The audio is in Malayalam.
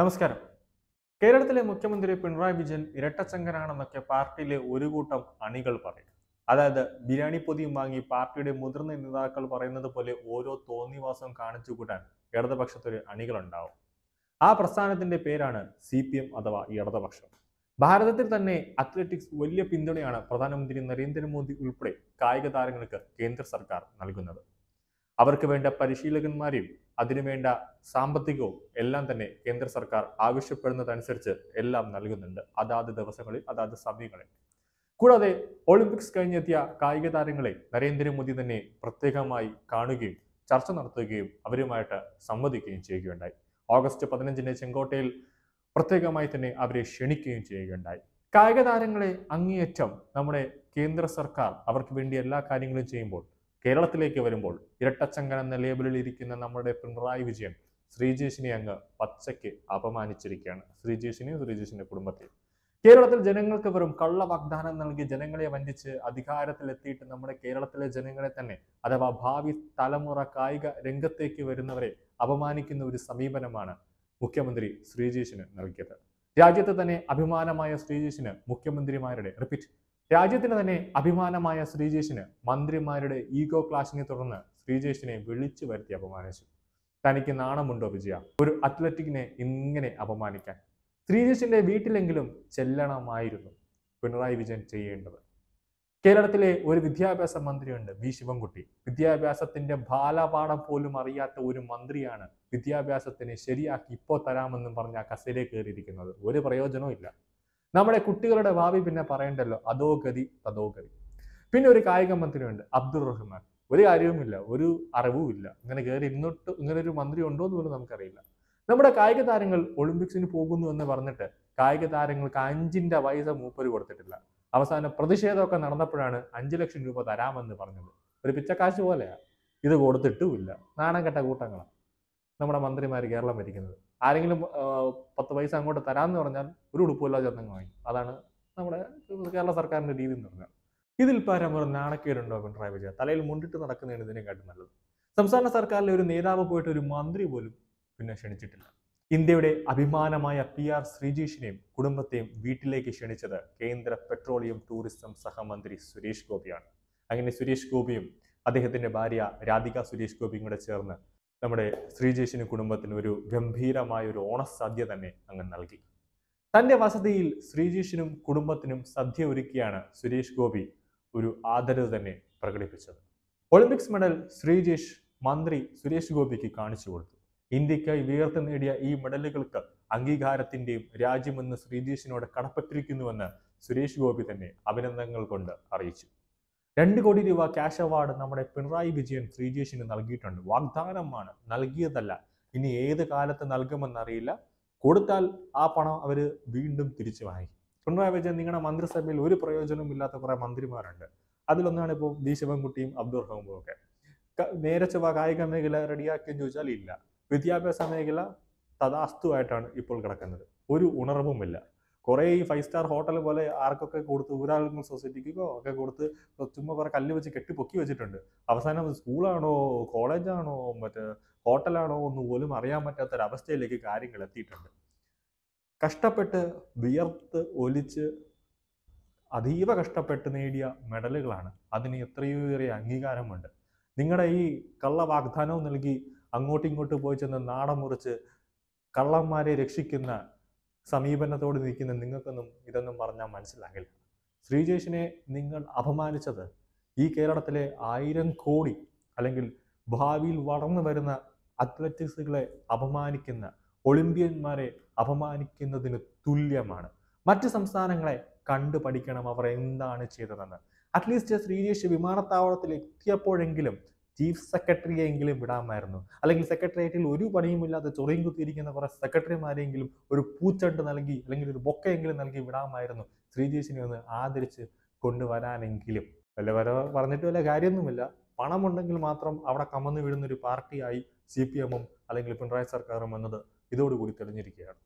നമസ്കാരം കേരളത്തിലെ മുഖ്യമന്ത്രി പിണറായി വിജയൻ ഇരട്ടച്ചങ്കനാണെന്നൊക്കെ പാർട്ടിയിലെ ഒരു കൂട്ടം അണികൾ പറയും അതായത് ബിരിയാണി പൊതിയും വാങ്ങി പാർട്ടിയുടെ മുതിർന്ന നേതാക്കൾ പറയുന്നത് പോലെ ഓരോ തോന്നിവാസം കാണിച്ചു കൂട്ടാൻ ഇടതുപക്ഷത്തൊരു അണികളുണ്ടാവും ആ പ്രസ്ഥാനത്തിന്റെ പേരാണ് സി പി എം അഥവാ ഇടതുപക്ഷം ഭാരതത്തിൽ തന്നെ അത്ലറ്റിക്സ് വലിയ പിന്തുണയാണ് പ്രധാനമന്ത്രി നരേന്ദ്രമോദി ഉൾപ്പെടെ കായിക താരങ്ങൾക്ക് കേന്ദ്ര സർക്കാർ നൽകുന്നത് അവർക്ക് വേണ്ട പരിശീലകന്മാരെയും അതിനുവേണ്ട സാമ്പത്തികവും എല്ലാം തന്നെ കേന്ദ്ര സർക്കാർ ആവശ്യപ്പെടുന്നതനുസരിച്ച് എല്ലാം നൽകുന്നുണ്ട് അതാത് ദിവസങ്ങളിൽ അതാത് സമയങ്ങളിൽ കൂടാതെ ഒളിമ്പിക്സ് കഴിഞ്ഞെത്തിയ കായിക താരങ്ങളെ നരേന്ദ്രമോദി തന്നെ പ്രത്യേകമായി കാണുകയും ചർച്ച നടത്തുകയും അവരുമായിട്ട് സംവദിക്കുകയും ചെയ്യുകയുണ്ടായി ഓഗസ്റ്റ് പതിനഞ്ചിന് ചെങ്കോട്ടയിൽ പ്രത്യേകമായി തന്നെ അവരെ ക്ഷണിക്കുകയും ചെയ്യുകയുണ്ടായി കായിക താരങ്ങളെ അങ്ങേയറ്റം നമ്മുടെ കേന്ദ്ര സർക്കാർ അവർക്ക് വേണ്ടി എല്ലാ കാര്യങ്ങളും ചെയ്യുമ്പോൾ കേരളത്തിലേക്ക് വരുമ്പോൾ ഇരട്ടച്ചങ്കനം എന്ന ലേബലിൽ ഇരിക്കുന്ന നമ്മുടെ പിണറായി വിജയൻ ശ്രീജേഷിനെ അങ്ങ് പച്ചയ്ക്ക് അപമാനിച്ചിരിക്കുകയാണ് ശ്രീജേഷിനെയും ശ്രീജേഷിന്റെ കുടുംബത്തെയും കേരളത്തിൽ ജനങ്ങൾക്ക് വെറും കള്ള വാഗ്ദാനം നൽകി ജനങ്ങളെ വഞ്ചിച്ച് അധികാരത്തിലെത്തിയിട്ട് നമ്മുടെ കേരളത്തിലെ ജനങ്ങളെ തന്നെ അഥവാ ഭാവി തലമുറ കായിക രംഗത്തേക്ക് വരുന്നവരെ അപമാനിക്കുന്ന ഒരു സമീപനമാണ് മുഖ്യമന്ത്രി ശ്രീജേഷിന് നൽകിയത് രാജ്യത്തെ തന്നെ അഭിമാനമായ ശ്രീജേഷിന് മുഖ്യമന്ത്രിമാരുടെ റിപ്പീറ്റ് രാജ്യത്തിന് തന്നെ അഭിമാനമായ ശ്രീജേഷിന് മന്ത്രിമാരുടെ ഈഗോ ക്ലാഷിനെ തുടർന്ന് ശ്രീജേഷിനെ വിളിച്ചു വരുത്തി അപമാനിച്ചു തനിക്ക് നാണമുണ്ടോ വിജയ ഒരു അത്ലറ്റിക്കിനെ ഇങ്ങനെ അപമാനിക്കാൻ ശ്രീജേഷിന്റെ വീട്ടിലെങ്കിലും ചെല്ലണമായിരുന്നു പിണറായി വിജയൻ ചെയ്യേണ്ടത് കേരളത്തിലെ ഒരു വിദ്യാഭ്യാസ മന്ത്രിയുണ്ട് വി ശിവൻകുട്ടി വിദ്യാഭ്യാസത്തിന്റെ ബാലപാഠം പോലും അറിയാത്ത ഒരു മന്ത്രിയാണ് വിദ്യാഭ്യാസത്തിനെ ശരിയാക്കി ഇപ്പോ തരാമെന്നും പറഞ്ഞ കസേരയിൽ കയറിയിരിക്കുന്നത് ഒരു പ്രയോജനവും ഇല്ല നമ്മുടെ കുട്ടികളുടെ ഭാവി പിന്നെ പറയണ്ടല്ലോ അതോ ഗതി തതോ ഗതി പിന്നെ ഒരു കായിക മന്ത്രിയുണ്ട് അബ്ദുൾ റഹ്മാൻ ഒരു കാര്യവുമില്ല ഒരു അറിവുമില്ല ഇങ്ങനെ കയറി ഇന്നിട്ട് ഇങ്ങനെ ഒരു മന്ത്രി ഉണ്ടോ എന്ന് പോലും നമുക്കറിയില്ല നമ്മുടെ കായിക താരങ്ങൾ ഒളിമ്പിക്സിന് പോകുന്നു എന്ന് പറഞ്ഞിട്ട് കായിക താരങ്ങൾക്ക് അഞ്ചിന്റെ പൈസ മൂപ്പര് കൊടുത്തിട്ടില്ല അവസാനം പ്രതിഷേധമൊക്കെ നടന്നപ്പോഴാണ് അഞ്ച് ലക്ഷം രൂപ തരാമെന്ന് പറഞ്ഞത് ഒരു പിച്ചക്കാശ് പോലെയാ ഇത് കൊടുത്തിട്ടുമില്ല നാണം കെട്ട കൂട്ടങ്ങളാണ് നമ്മുടെ മന്ത്രിമാർ കേരളം ഭരിക്കുന്നത് ആരെങ്കിലും പത്ത് പൈസ അങ്ങോട്ട് തരാമെന്ന് പറഞ്ഞാൽ ഒരു ഉടുപ്പുമില്ലാതെ ചെന്നങ്ങ് വാങ്ങി അതാണ് നമ്മുടെ കേരള സർക്കാരിൻ്റെ രീതി എന്ന് പറഞ്ഞാൽ ഇതിൽ പരം ഒരു നാണക്കേടുണ്ടോ പിണറായി വിജയൻ തലയിൽ മുണ്ടിട്ട് നടക്കുന്നതാണ് ഇതിനെക്കാട്ടും നല്ലത് സംസ്ഥാന സർക്കാരിലെ ഒരു നേതാവ് പോയിട്ട് ഒരു മന്ത്രി പോലും പിന്നെ ക്ഷണിച്ചിട്ടില്ല ഇന്ത്യയുടെ അഭിമാനമായ പി ആർ ശ്രീജീഷിനെയും കുടുംബത്തെയും വീട്ടിലേക്ക് ക്ഷണിച്ചത് കേന്ദ്ര പെട്രോളിയം ടൂറിസം സഹമന്ത്രി സുരേഷ് ഗോപിയാണ് അങ്ങനെ സുരേഷ് ഗോപിയും അദ്ദേഹത്തിന്റെ ഭാര്യ രാധിക സുരേഷ് ഗോപിയും കൂടെ ചേർന്ന് നമ്മുടെ ശ്രീജേഷിന് കുടുംബത്തിന് ഒരു ഗംഭീരമായ ഒരു ഓണസദ്യ തന്നെ അങ്ങ് നൽകി തൻ്റെ വസതിയിൽ ശ്രീജേഷിനും കുടുംബത്തിനും സദ്യ ഒരുക്കിയാണ് സുരേഷ് ഗോപി ഒരു ആദരവ് തന്നെ പ്രകടിപ്പിച്ചത് ഒളിമ്പിക്സ് മെഡൽ ശ്രീജേഷ് മന്ത്രി സുരേഷ് ഗോപിക്ക് കാണിച്ചു കൊടുത്തു ഇന്ത്യക്കായി ഉയർത്തി നേടിയ ഈ മെഡലുകൾക്ക് അംഗീകാരത്തിന്റെയും രാജ്യമെന്ന് ശ്രീജേഷിനോട് കടപ്പെട്ടിരിക്കുന്നുവെന്ന് സുരേഷ് ഗോപി തന്നെ അഭിനന്ദനങ്ങൾ കൊണ്ട് അറിയിച്ചു രണ്ട് കോടി രൂപ ക്യാഷ് അവാർഡ് നമ്മുടെ പിണറായി വിജയൻ ശ്രീജേഷിന് നൽകിയിട്ടുണ്ട് വാഗ്ദാനമാണ് നൽകിയതല്ല ഇനി ഏത് കാലത്ത് നൽകുമെന്നറിയില്ല കൊടുത്താൽ ആ പണം അവർ വീണ്ടും തിരിച്ചു വാങ്ങി പിണറായി വിജയൻ നിങ്ങളുടെ മന്ത്രിസഭയിൽ ഒരു ഇല്ലാത്ത കുറെ മന്ത്രിമാരുണ്ട് അതിലൊന്നാണ് ഇപ്പോൾ വി ശിവൻകുട്ടിയും അബ്ദുൾ റഹ്മും ഒക്കെ നേരെ ചൊവ്വ കായിക മേഖല റെഡിയാക്കിയെന്ന് ചോദിച്ചാൽ ഇല്ല വിദ്യാഭ്യാസ മേഖല തഥാസ്തുവായിട്ടാണ് ഇപ്പോൾ കിടക്കുന്നത് ഒരു ഉണർവുമില്ല കുറേ ഈ ഫൈവ് സ്റ്റാർ ഹോട്ടൽ പോലെ ആർക്കൊക്കെ കൊടുത്ത് ഊരാളുകൾ സൊസൈറ്റിക്കോ ഒക്കെ കൊടുത്ത് ചുമ്മാ കുറെ കല്ല് വെച്ച് കെട്ടി പൊക്കി വെച്ചിട്ടുണ്ട് അവസാനം സ്കൂളാണോ കോളേജാണോ മറ്റേ ഹോട്ടലാണോ ഒന്നും പോലും അറിയാൻ പറ്റാത്തൊരവസ്ഥയിലേക്ക് കാര്യങ്ങൾ എത്തിയിട്ടുണ്ട് കഷ്ടപ്പെട്ട് വിയർത്ത് ഒലിച്ച് അതീവ കഷ്ടപ്പെട്ട് നേടിയ മെഡലുകളാണ് അതിന് എത്രയേറെ അംഗീകാരമുണ്ട് നിങ്ങളുടെ ഈ കള്ള വാഗ്ദാനവും നൽകി അങ്ങോട്ടും ഇങ്ങോട്ടും പോയി ചെന്ന് നാടം മുറിച്ച് കള്ളന്മാരെ രക്ഷിക്കുന്ന സമീപനത്തോട് നിൽക്കുന്ന നിങ്ങൾക്കൊന്നും ഇതൊന്നും പറഞ്ഞാൽ മനസ്സിലാകില്ല ശ്രീജേഷിനെ നിങ്ങൾ അപമാനിച്ചത് ഈ കേരളത്തിലെ ആയിരം കോടി അല്ലെങ്കിൽ ഭാവിയിൽ വളർന്നു വരുന്ന അത്ലറ്റിക്സുകളെ അപമാനിക്കുന്ന ഒളിമ്പ്യന്മാരെ അപമാനിക്കുന്നതിന് തുല്യമാണ് മറ്റ് സംസ്ഥാനങ്ങളെ കണ്ടു പഠിക്കണം അവർ എന്താണ് ചെയ്തതെന്ന് അറ്റ്ലീസ്റ്റ് ശ്രീജേഷ് വിമാനത്താവളത്തിൽ എത്തിയപ്പോഴെങ്കിലും ചീഫ് സെക്രട്ടറിയെങ്കിലും വിടാമായിരുന്നു അല്ലെങ്കിൽ സെക്രട്ടേറിയറ്റിൽ ഒരു പണിയുമില്ലാതെ ചൊറിയും കുത്തിയിരിക്കുന്ന കുറെ സെക്രട്ടറിമാരെങ്കിലും ഒരു പൂച്ചണ്ട് നൽകി അല്ലെങ്കിൽ ഒരു ബൊക്കയെങ്കിലും നൽകി വിടാമായിരുന്നു ശ്രീജേഷിനെ ഒന്ന് ആദരിച്ച് കൊണ്ടുവരാനെങ്കിലും വല്ല വര പറഞ്ഞിട്ട് വല്ല കാര്യമൊന്നുമില്ല പണമുണ്ടെങ്കിൽ മാത്രം അവിടെ കമന്ന് വീഴുന്ന ഒരു പാർട്ടിയായി സി പി എമ്മും അല്ലെങ്കിൽ പിണറായി സർക്കാരും എന്നത് ഇതോടുകൂടി തെളിഞ്ഞിരിക്കുകയാണ്